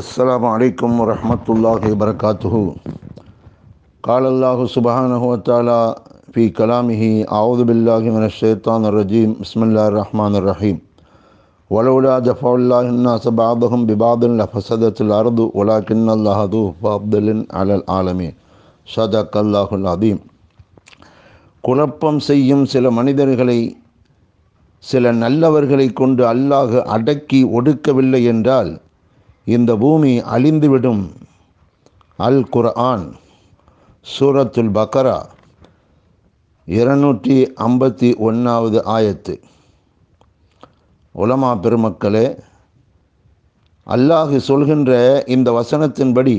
السلام عليكم ورحمة الله وبركاته قال الله سبحانه وتعالى في كلامه أعوذ بالله من الشيطان الرجيم بسم الله الرحمن الرحيم ولولا دفع الله الناس بعضهم ببعض لفسدت الأرض ولكن الله ذو فضل على العالمين صدق الله العظيم குழப்பம் செய்யும் சில மனிதர்களை சில நல்லவர்களை கொண்டு அல்லாஹ் அடக்கி ஒடுக்கவில்லை என்றால் இந்த பூமி அழிந்துவிடும் அல் குர்ஆன் சூரத்துல் பக்கரா இருநூற்றி ஐம்பத்தி ஒன்றாவது ஆயத்து உலமா பெருமக்களே அல்லாஹு சொல்கின்ற இந்த வசனத்தின்படி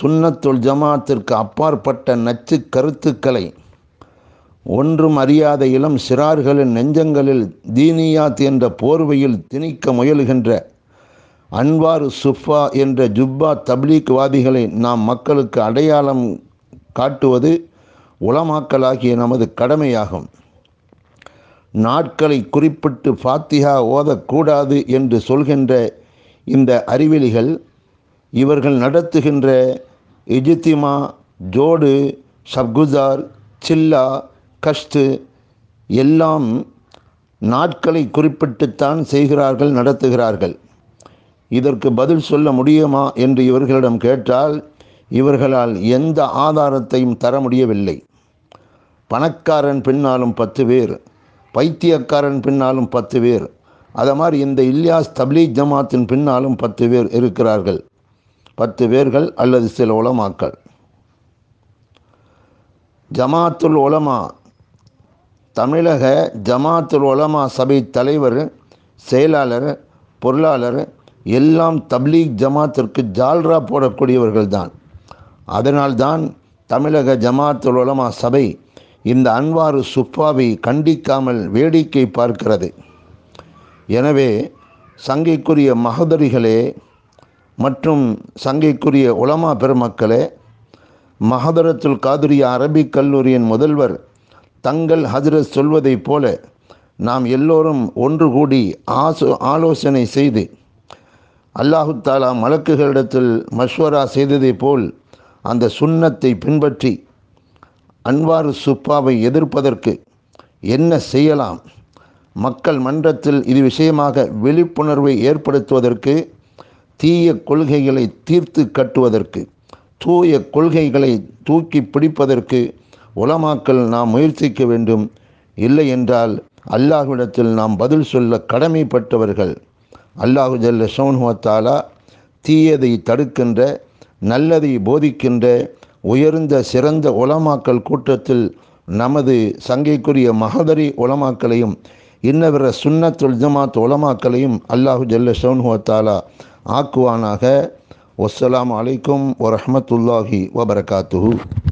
சுன்னத்துல் ஜமாத்திற்கு அப்பாற்பட்ட நச்சு கருத்துக்களை ஒன்றும் அறியாத இளம் சிறார்களின் நெஞ்சங்களில் தீனியாத் என்ற போர்வையில் திணிக்க முயலுகின்ற அன்வார் சுஃபா என்ற ஜுப்பா தப்லீக்வாதிகளை நாம் மக்களுக்கு அடையாளம் காட்டுவது உளமாக்கலாகிய நமது கடமையாகும் நாட்களை குறிப்பிட்டு ஃபாத்திகா ஓதக்கூடாது என்று சொல்கின்ற இந்த அறிவெளிகள் இவர்கள் நடத்துகின்ற இஜித்திமா ஜோடு சப்குசார் சில்லா கஷ்டு எல்லாம் நாட்களை குறிப்பிட்டுத்தான் செய்கிறார்கள் நடத்துகிறார்கள் இதற்கு பதில் சொல்ல முடியுமா என்று இவர்களிடம் கேட்டால் இவர்களால் எந்த ஆதாரத்தையும் தர முடியவில்லை பணக்காரன் பின்னாலும் பத்து பேர் பைத்தியக்காரன் பின்னாலும் பத்து பேர் அதை மாதிரி இந்த இல்லியாஸ் தப்லீக் ஜமாத்தின் பின்னாலும் பத்து பேர் இருக்கிறார்கள் பத்து பேர்கள் அல்லது சில உலமாக்கள் ஜமாத்துல் உலமா தமிழக ஜமாத்துல் உலமா சபை தலைவர் செயலாளர் பொருளாளர் எல்லாம் தப்லீக் ஜமாத்திற்கு ஜால்ரா போடக்கூடியவர்கள் தான் அதனால்தான் தமிழக ஜமாத் உலமா சபை இந்த அன்வாறு சுப்பாவை கண்டிக்காமல் வேடிக்கை பார்க்கிறது எனவே சங்கைக்குரிய மகதரிகளே மற்றும் சங்கைக்குரிய உலமா பெருமக்களே மகதரத்துல் காதுரிய அரபிக் கல்லூரியின் முதல்வர் தங்கள் ஹஜரத் சொல்வதைப் போல நாம் எல்லோரும் ஒன்று கூடி ஆசோ ஆலோசனை செய்து அல்லாஹு தாலா மலக்குகளிடத்தில் மஷ்வரா செய்ததை போல் அந்த சுண்ணத்தை பின்பற்றி அன்வாறு சுப்பாவை எதிர்ப்பதற்கு என்ன செய்யலாம் மக்கள் மன்றத்தில் இது விஷயமாக விழிப்புணர்வை ஏற்படுத்துவதற்கு தீய கொள்கைகளை தீர்த்து கட்டுவதற்கு தூய கொள்கைகளை தூக்கி பிடிப்பதற்கு உலமாக்கள் நாம் முயற்சிக்க வேண்டும் இல்லை என்றால் அல்லாஹ்விடத்தில் நாம் பதில் சொல்ல கடமைப்பட்டவர்கள் அல்லாஹு ஜல்ல சோன்ஹுவத்தாலா தீயதை தடுக்கின்ற நல்லதை போதிக்கின்ற உயர்ந்த சிறந்த உலமாக்கல் கூட்டத்தில் நமது சங்கைக்குரிய மகதரி உலமாக்களையும் இன்னவர சுன்னத்துல் ஜமாத் உலமாக்களையும் அல்லாஹு ஜல்ல சோன்ஹுவத்தாலா ஆக்குவானாக ஒஸ்ஸலாம் அலைக்கும் வரமத்துல்லாஹி வபரகாத்து